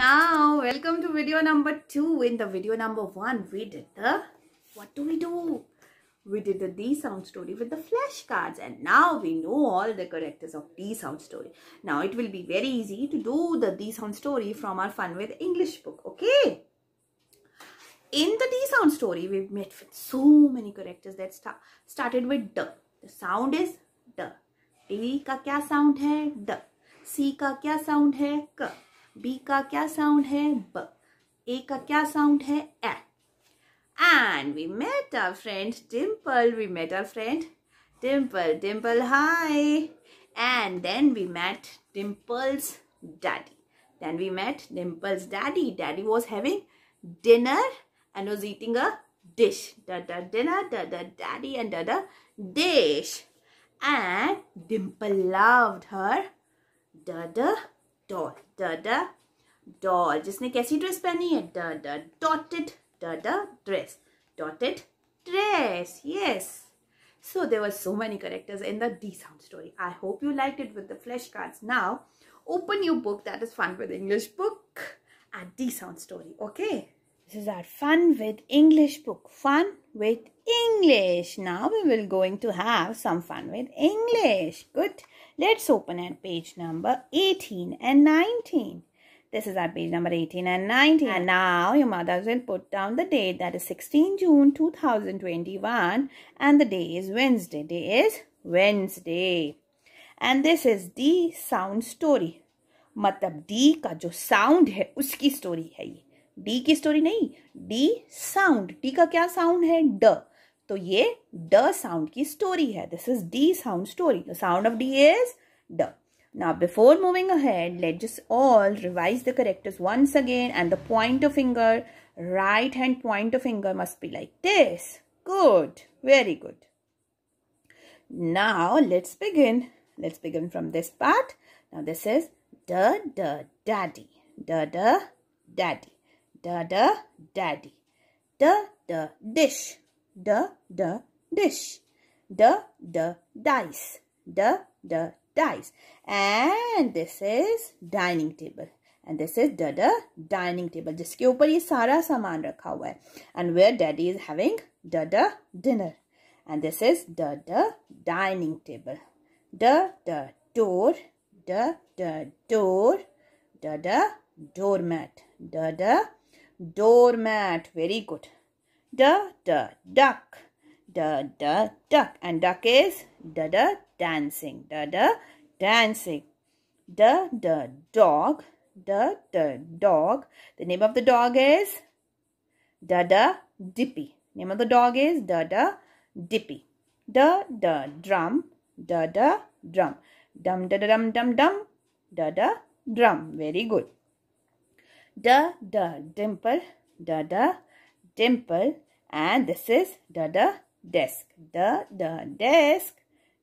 Now, welcome to video number 2. In the video number 1, we did the... What do we do? We did the D sound story with the flashcards. And now we know all the characters of D sound story. Now, it will be very easy to do the D sound story from our Fun with English book. Okay? In the D sound story, we've met with so many characters that started with D. The sound is D. D का क्या sound है? D. C का क्या sound है? K. B का क्या sound है ब ए का क्या साउंड है a and we met a friend Dimple we met a friend Dimple Dimple hi and then we met Dimple's daddy then we met Dimple's daddy daddy was having dinner and was eating a dish da dinner d daddy and d dish and Dimple loved her da da ड ड doll जिसने कैसी dress पहनी है da, d dress d dress dotted dress yes so there were so many characters in the d sound story i hope you liked it with the flashcards now open your book that is fun with english book at d sound story okay this is our fun with English book. Fun with English. Now we will going to have some fun with English. Good. Let's open at page number 18 and 19. This is at page number 18 and 19. And now your mother will put down the date that is 16 June 2021 and the day is Wednesday. Day is Wednesday. And this is the sound story. मतलब D का जो sound है उसकी story है ये D की story नहीं D sound D का क्या साउंड है ड तो ये ड साउंड की स्टोरी है this is D sound story the sound of D is d Now, before moving ahead, let's just all revise the characters once again and the pointer finger, right hand pointer finger must be like this. Good. Very good. Now, let's begin. Let's begin from this part. Now, this is da da daddy. Da da daddy. da da daddy da da dish da da dish da da dice da da dice and this is dining table and this is da da dining table jiske upar ye sara saman rakha hua hai and where daddy is having da da dinner and this is da da dining table da da door da da door da da doormat da da doormat very good d d duck d d duck and duck is d d dancing d d dancing d d dog d d dog the name of the dog is d d dippy name of the dog is d d dippy d d drum d d drum dum da dum dum dum da da drum very good da da dimple da da dimple and this is da da desk da da desk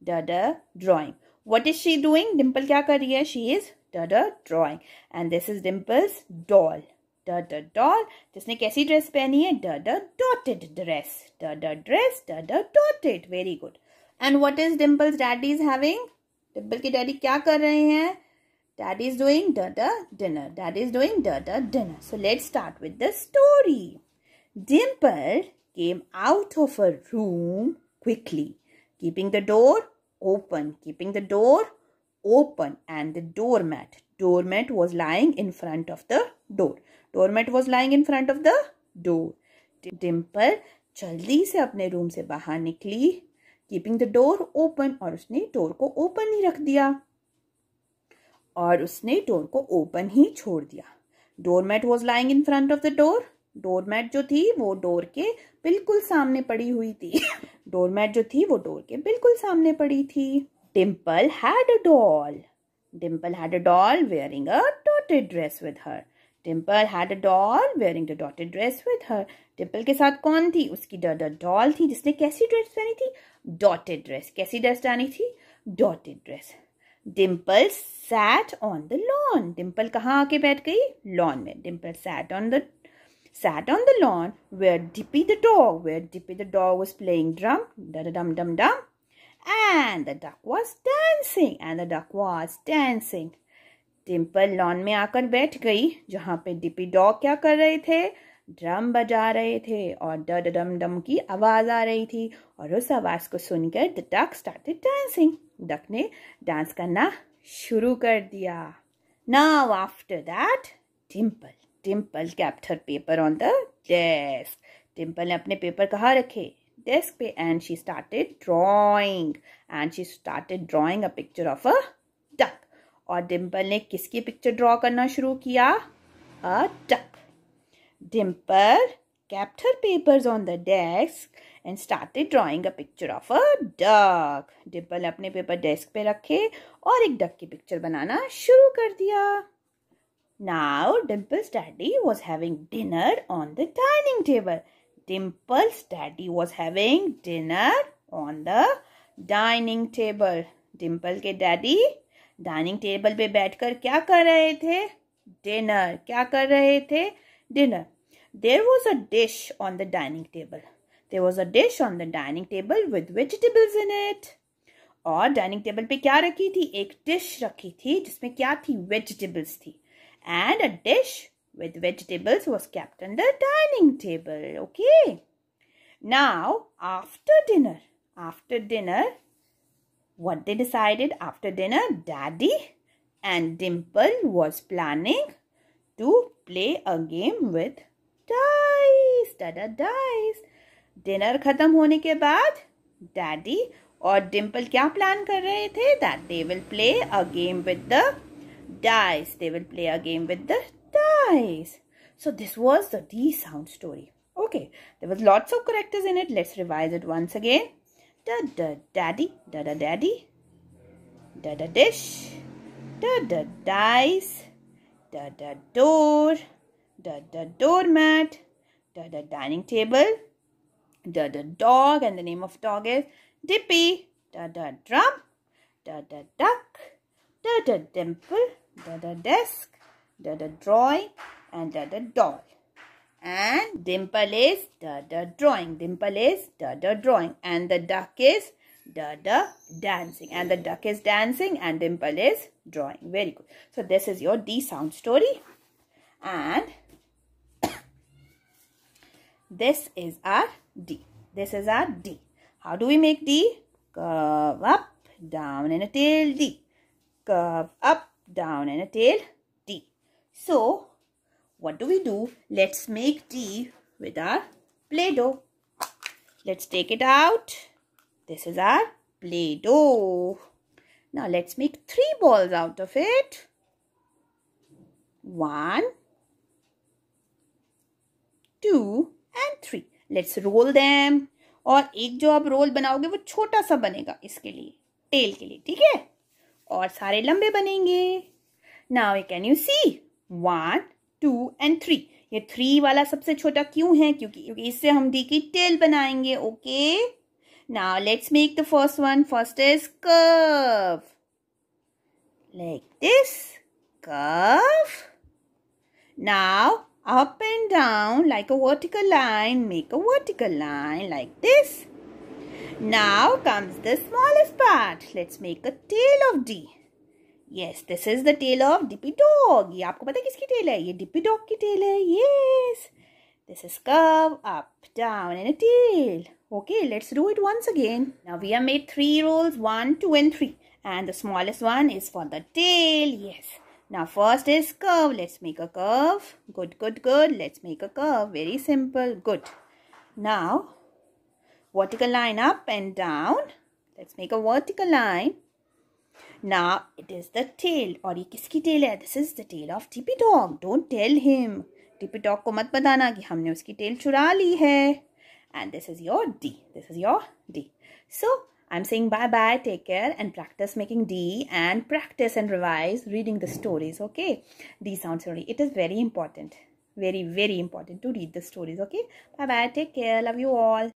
da da drawing what is she doing dimple kya kar hai she is da da drawing and this is dimple's doll da da doll जिसने कैसी dress पहनी है da da dotted dress da da dress da da dotted very good and what is dimple's daddy is having dimple के daddy क्या कर रहे हैं Daddy is doing da da dinner. Daddy is doing da da dinner. So let's start with the story. Dimple came out of her room quickly, keeping the door open, keeping the door open, and the doormat. Doormat was lying in front of the door. Doormat was lying in front of the door. Dimple जल्दी से अपने room से बाहर निकली keeping the door open और उसने door को open ही रख दिया और उसने डोर को ओपन ही छोड़ दिया doormat was lying in front of the door doormat जो थी वो डोर के बिल्कुल सामने पड़ी हुई थी डोरमेट जो थी वो डोर के बिल्कुल सामने पड़ी थी Dimple had a doll Dimple had a doll wearing a dotted dress with her Dimple had a doll wearing the dotted dress with her Dimple के साथ कौन थी उसकी डॉल थी जिसने कैसी ड्रेस पहनी थी डॉटेड ड्रेस कैसी ड्रेस डानी थी dotted dress Dimple sat on the lawn Dimple कहाँ आके बैठ गई लॉन में Dimple sat on the sat on the lawn where Dippy the dog, where Dippy the dog was playing drum, da da dum dum dum, and the duck was dancing, and the duck was dancing. Dimple lawn में आकर बैठ गई जहाँ पे DP dog क्या कर रहे थे ड्रम बजा रहे थे और ड डम डम की आवाज़ आ रही थी और उस आवाज़ को सुनकर the duck started dancing duck ने डांस करना शुरू कर दिया now after that Dimple Dimple kept her paper on the desk Dimple ने अपने पेपर कहाँ रखे डेस्क पे and she started drawing and she started drawing a picture of a duck और डिम्पल ने किसकी पिक्चर ड्रॉ करना शुरू किया a duck Dimple kept her papers on the desk and started drawing a picture of a duck. Dimple ने अपने paper desk पे रखे और एक डक की पिक्चर बनाना शुरू कर दिया Now Dimple's daddy was having dinner on the dining table. Dimple's daddy was having dinner on the dining table. Dimple के daddy dining table पे बैठकर क्या कर रहे थे Dinner क्या कर रहे थे dinner. There was a dish on the dining table. There was a dish on the dining table with vegetables in it. और dining table पे क्या रखी थी एक डिश रखी थी जिसमें क्या थी वेजिटेबल्स थी and a dish with vegetables was kept on the dining table. Okay. Now, after dinner, after dinner, what they decided after dinner, Daddy and Dimple was planning to play a game with dice. Dada dice. Dinner खत्म hone ke baad, daddy or Dimple kya plan kar रहे the? That they will play a game with the dice. They will play a game with the dice. So this was the D sound story. Okay, there was lots of characters in it. Let's revise it once again. Da da daddy, da da daddy, da da dish, da da dice, da da door da da doormat da da dining table da da dog and the name of dog is dippy da da drum da da duck da da dimple da da desk da da drawing and da da doll and dimple is da da drawing dimple is da da drawing and the duck is da da dancing and the duck is dancing and dimple is drawing very good so this is your d sound story and this is our d this is our d how do we make d curve up down and a tail d curve up down and a tail d so what do we do let's make d with our play-doh let's take it out This is our Play-Doh. Now let's make three balls out of it. One, two and three. Let's roll them. और एक जो आप role बनाओगे वो छोटा सा बनेगा इसके लिए टेल के लिए ठीक है और सारे लंबे बनेंगे now can you see one two and three ये थ्री वाला सबसे छोटा क्यों है क्योंकि क्योंकि इससे हम देखिए टेल बनाएंगे okay okay? Now let's make the first one. First is curve. Like this. Curve. Now up and down like a vertical line. Make a vertical line like this. Now comes the smallest part. Let's make a tail of D. Yes, this is the tail of Dippy Dog. ये आपको पता है किसकी tail है? ये Dippy Dog tail Yes. This is curve up, down and a tail. Okay, let's do it once again. Now we have made three rolls, one, two and three. And the smallest one is for the tail, yes. Now first is curve. Let's make a curve. Good, good, good. Let's make a curve. Very simple. Good. Now, vertical line up and down. Let's make a vertical line. Now, it is the tail. Or ये किसकी tail This is the tail of Tippy Dog. Don't tell him. Tippy Dog ko mat badana ki humne uski tail चुरा ली and this is your D. This is your D. So I'm saying bye-bye, take care and practice making D and practice and revise reading the stories, okay? D sounds really, it is very important. Very, very important to read the stories, okay? Bye-bye, take care, love you all.